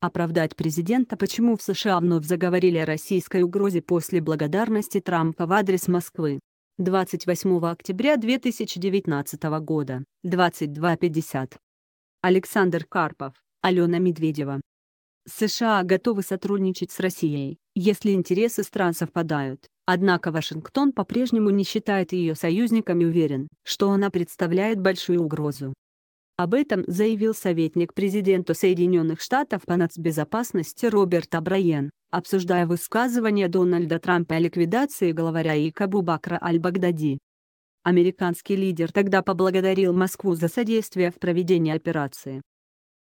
оправдать президента, почему в США вновь заговорили о российской угрозе после благодарности Трампа в адрес Москвы. 28 октября 2019 года, 22.50. Александр Карпов, Алена Медведева. США готовы сотрудничать с Россией, если интересы стран совпадают, однако Вашингтон по-прежнему не считает ее союзниками и уверен, что она представляет большую угрозу. Об этом заявил советник президенту Соединенных Штатов по нацбезопасности Роберт Абраен, обсуждая высказывание Дональда Трампа о ликвидации главаря ИК Бакра Аль-Багдади. Американский лидер тогда поблагодарил Москву за содействие в проведении операции.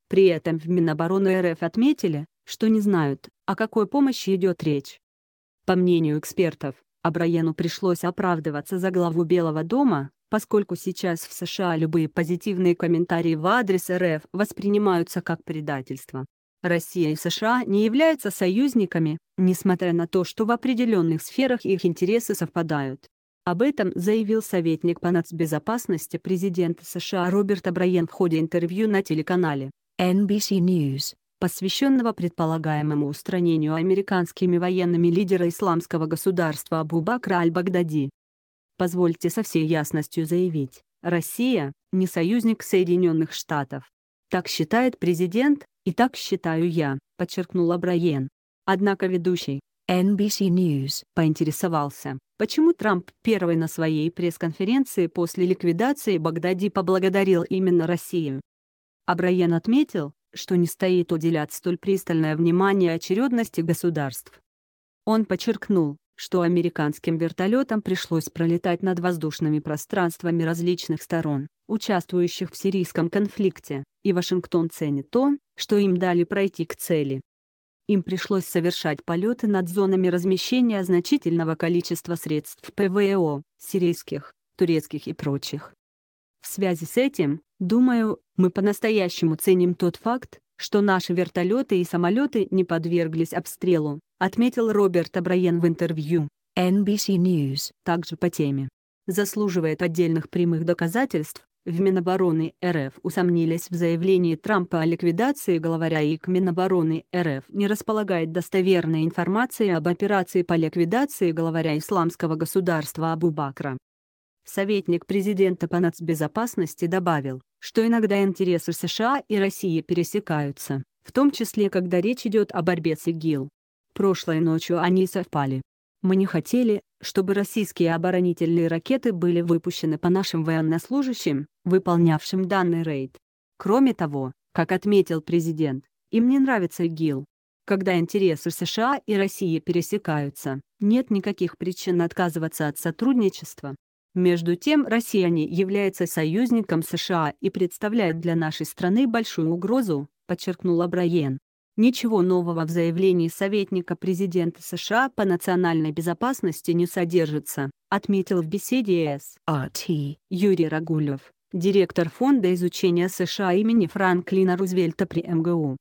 При этом в Минобороны РФ отметили, что не знают, о какой помощи идет речь. По мнению экспертов, Абраену пришлось оправдываться за главу Белого дома, поскольку сейчас в США любые позитивные комментарии в адрес РФ воспринимаются как предательство. Россия и США не являются союзниками, несмотря на то, что в определенных сферах их интересы совпадают. Об этом заявил советник по нацбезопасности президента США Роберт Абраен в ходе интервью на телеканале NBC News, посвященного предполагаемому устранению американскими военными лидера исламского государства Абу Бакра аль-Багдади. Позвольте со всей ясностью заявить, Россия не союзник Соединенных Штатов. Так считает президент, и так считаю я, подчеркнул Абраен. Однако ведущий NBC News поинтересовался, почему Трамп первый на своей пресс-конференции после ликвидации Багдади поблагодарил именно Россию. Абраен отметил, что не стоит уделять столь пристальное внимание очередности государств. Он подчеркнул, что американским вертолетам пришлось пролетать над воздушными пространствами различных сторон, участвующих в сирийском конфликте, и Вашингтон ценит то, что им дали пройти к цели. Им пришлось совершать полеты над зонами размещения значительного количества средств ПВО, сирийских, турецких и прочих. В связи с этим, думаю, мы по-настоящему ценим тот факт, что наши вертолеты и самолеты не подверглись обстрелу, отметил Роберт Абраен в интервью NBC News. Также по теме. Заслуживает отдельных прямых доказательств, в Минобороны РФ усомнились в заявлении Трампа о ликвидации главаря ИК Минобороны РФ не располагает достоверной информацией об операции по ликвидации главаря Исламского государства Абу Бакра советник президента по нацбезопасности добавил, что иногда интересы США и России пересекаются, в том числе когда речь идет о борьбе с ИГИЛ. Прошлой ночью они совпали. Мы не хотели, чтобы российские оборонительные ракеты были выпущены по нашим военнослужащим, выполнявшим данный рейд. Кроме того, как отметил президент, им не нравится ИГИЛ. Когда интересы США и России пересекаются, нет никаких причин отказываться от сотрудничества. Между тем, россияне является союзником США и представляет для нашей страны большую угрозу, подчеркнула Браен. Ничего нового в заявлении советника президента США по национальной безопасности не содержится, отметил в беседе САТ Юрий Рагулев, директор Фонда изучения США имени Франклина Рузвельта при МГУ.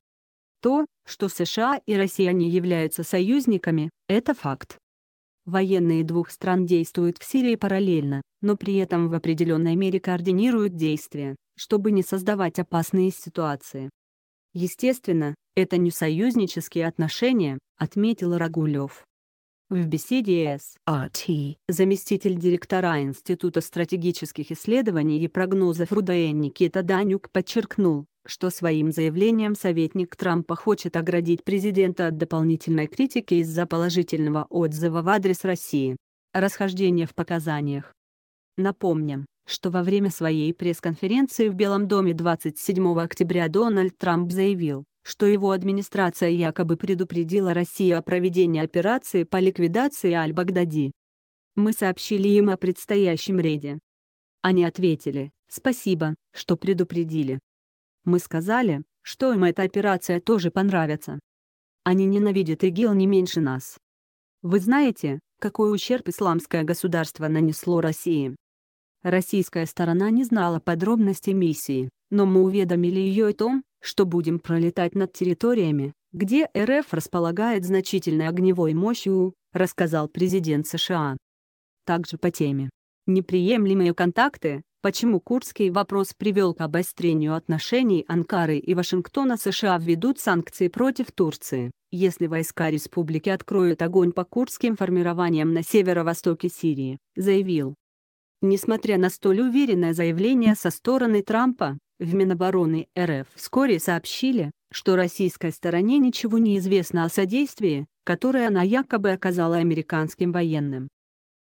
То, что США и Россия не являются союзниками, это факт. Военные двух стран действуют в Сирии параллельно, но при этом в определенной мере координируют действия, чтобы не создавать опасные ситуации. Естественно, это не союзнические отношения, отметил Рагулев. В беседе с АТ заместитель директора Института стратегических исследований и прогнозов РУДН Никита Данюк подчеркнул, что своим заявлением советник Трампа хочет оградить президента от дополнительной критики из-за положительного отзыва в адрес России. Расхождение в показаниях. Напомним, что во время своей пресс-конференции в Белом доме 27 октября Дональд Трамп заявил, что его администрация якобы предупредила Россию о проведении операции по ликвидации Аль-Багдади. Мы сообщили им о предстоящем рейде. Они ответили, спасибо, что предупредили. Мы сказали, что им эта операция тоже понравится. Они ненавидят ИГИЛ не меньше нас. Вы знаете, какой ущерб исламское государство нанесло России? Российская сторона не знала подробностей миссии, но мы уведомили ее о том, что будем пролетать над территориями, где РФ располагает значительной огневой мощью, рассказал президент США. Также по теме. Неприемлемые контакты, почему курдский вопрос привел к обострению отношений Анкары и Вашингтона США введут санкции против Турции, если войска республики откроют огонь по курдским формированиям на северо-востоке Сирии, заявил. Несмотря на столь уверенное заявление со стороны Трампа, в Минобороны РФ вскоре сообщили, что российской стороне ничего не известно о содействии, которое она якобы оказала американским военным.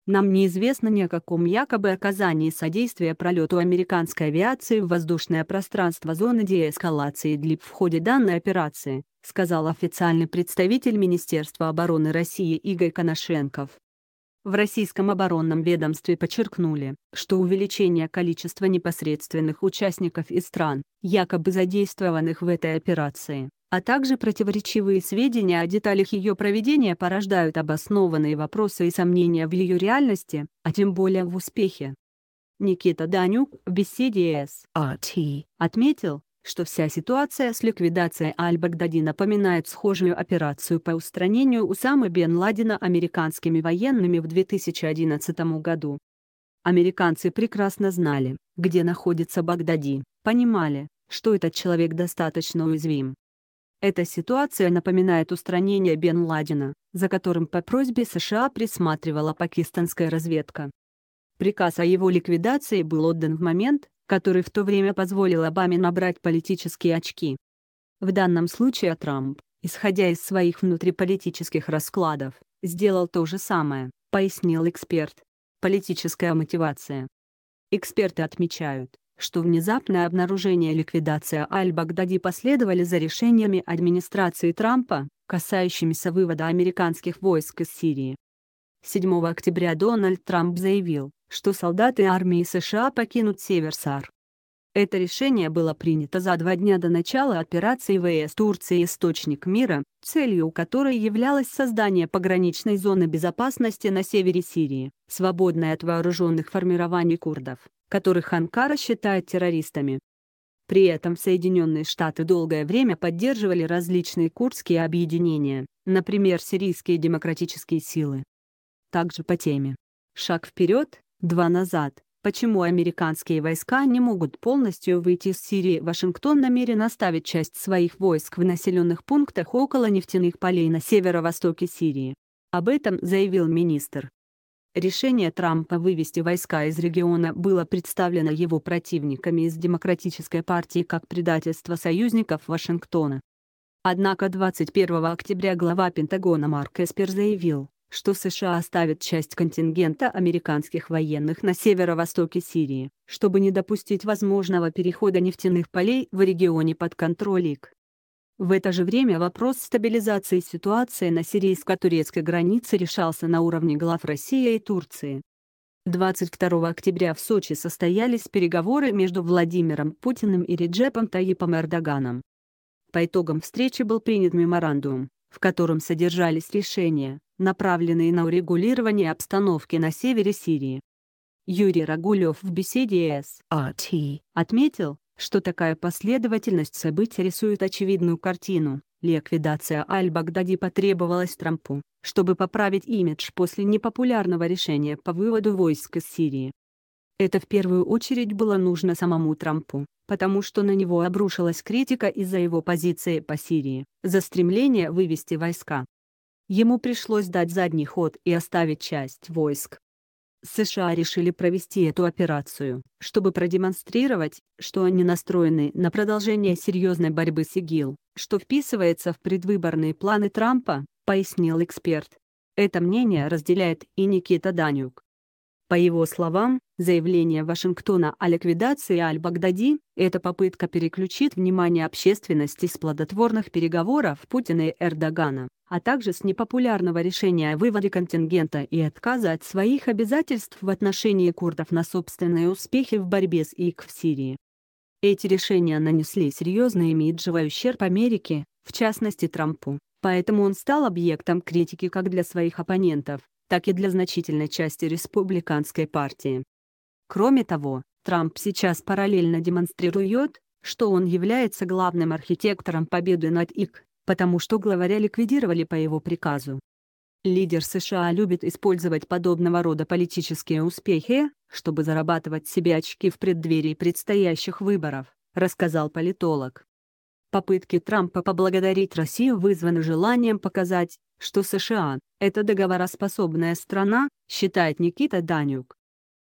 Нам неизвестно ни о каком якобы оказании содействия пролету американской авиации в воздушное пространство зоны деэскалации ДЛИП в ходе данной операции, сказал официальный представитель Министерства обороны России Игорь Коношенков. В российском оборонном ведомстве подчеркнули, что увеличение количества непосредственных участников и стран, якобы задействованных в этой операции, а также противоречивые сведения о деталях ее проведения порождают обоснованные вопросы и сомнения в ее реальности, а тем более в успехе. Никита Данюк в беседе с RT а отметил, что вся ситуация с ликвидацией Аль-Багдади напоминает схожую операцию по устранению Усамы бен Ладена американскими военными в 2011 году. Американцы прекрасно знали, где находится Багдади, понимали, что этот человек достаточно уязвим, эта ситуация напоминает устранение Бен Ладена, за которым по просьбе США присматривала пакистанская разведка. Приказ о его ликвидации был отдан в момент, который в то время позволил Обаме набрать политические очки. В данном случае Трамп, исходя из своих внутриполитических раскладов, сделал то же самое, пояснил эксперт. Политическая мотивация. Эксперты отмечают, что внезапное обнаружение и ликвидация Аль-Багдади последовали за решениями администрации Трампа, касающимися вывода американских войск из Сирии. 7 октября Дональд Трамп заявил, что солдаты армии США покинут Север Сар. Это решение было принято за два дня до начала операции ВС Турции «Источник мира», целью которой являлось создание пограничной зоны безопасности на севере Сирии, свободной от вооруженных формирований курдов, которых Анкара считает террористами. При этом Соединенные Штаты долгое время поддерживали различные курдские объединения, например, сирийские демократические силы. Также по теме «Шаг вперед, два назад», почему американские войска не могут полностью выйти из Сирии. Вашингтон намерен оставить часть своих войск в населенных пунктах около нефтяных полей на северо-востоке Сирии. Об этом заявил министр. Решение Трампа вывести войска из региона было представлено его противниками из Демократической партии как предательство союзников Вашингтона. Однако 21 октября глава Пентагона Марк Эспер заявил, что США оставят часть контингента американских военных на северо-востоке Сирии, чтобы не допустить возможного перехода нефтяных полей в регионе под контроль ИК. В это же время вопрос стабилизации ситуации на сирийско-турецкой границе решался на уровне глав России и Турции. 22 октября в Сочи состоялись переговоры между Владимиром Путиным и Реджепом Таипом Эрдоганом. По итогам встречи был принят меморандум, в котором содержались решения, направленные на урегулирование обстановки на севере Сирии. Юрий Рагулев в беседе с АТ отметил, что такая последовательность событий рисует очевидную картину. Ликвидация Аль-Багдади потребовалась Трампу, чтобы поправить имидж после непопулярного решения по выводу войск из Сирии. Это в первую очередь было нужно самому Трампу, потому что на него обрушилась критика из-за его позиции по Сирии, за стремление вывести войска. Ему пришлось дать задний ход и оставить часть войск, США решили провести эту операцию, чтобы продемонстрировать, что они настроены на продолжение серьезной борьбы с ИГИЛ, что вписывается в предвыборные планы Трампа, пояснил эксперт. Это мнение разделяет и Никита Данюк. По его словам, заявление Вашингтона о ликвидации Аль-Багдади – это попытка переключить внимание общественности с плодотворных переговоров Путина и Эрдогана а также с непопулярного решения о выводе контингента и отказа от своих обязательств в отношении курдов на собственные успехи в борьбе с ИК в Сирии. Эти решения нанесли серьезный имиджевый ущерб Америке, в частности Трампу, поэтому он стал объектом критики как для своих оппонентов, так и для значительной части республиканской партии. Кроме того, Трамп сейчас параллельно демонстрирует, что он является главным архитектором победы над ИК, потому что главаря ликвидировали по его приказу. Лидер США любит использовать подобного рода политические успехи, чтобы зарабатывать себе очки в преддверии предстоящих выборов, рассказал политолог. Попытки Трампа поблагодарить Россию вызваны желанием показать, что США – это договороспособная страна, считает Никита Данюк.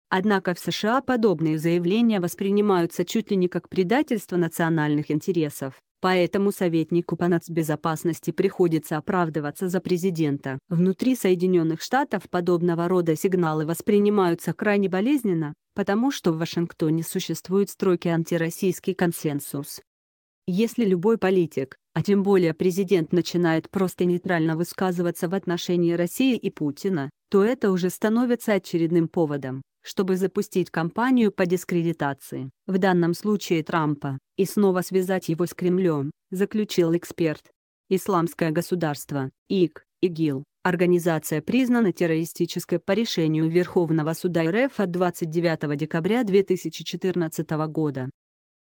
Однако в США подобные заявления воспринимаются чуть ли не как предательство национальных интересов, Поэтому советнику по нацбезопасности приходится оправдываться за президента. Внутри Соединенных Штатов подобного рода сигналы воспринимаются крайне болезненно, потому что в Вашингтоне существует строгий антироссийский консенсус. Если любой политик, а тем более президент начинает просто нейтрально высказываться в отношении России и Путина, то это уже становится очередным поводом, чтобы запустить кампанию по дискредитации, в данном случае Трампа, и снова связать его с Кремлем, заключил эксперт. Исламское государство, ИК, ИГИЛ, Организация признана террористической по решению Верховного суда РФ от 29 декабря 2014 года.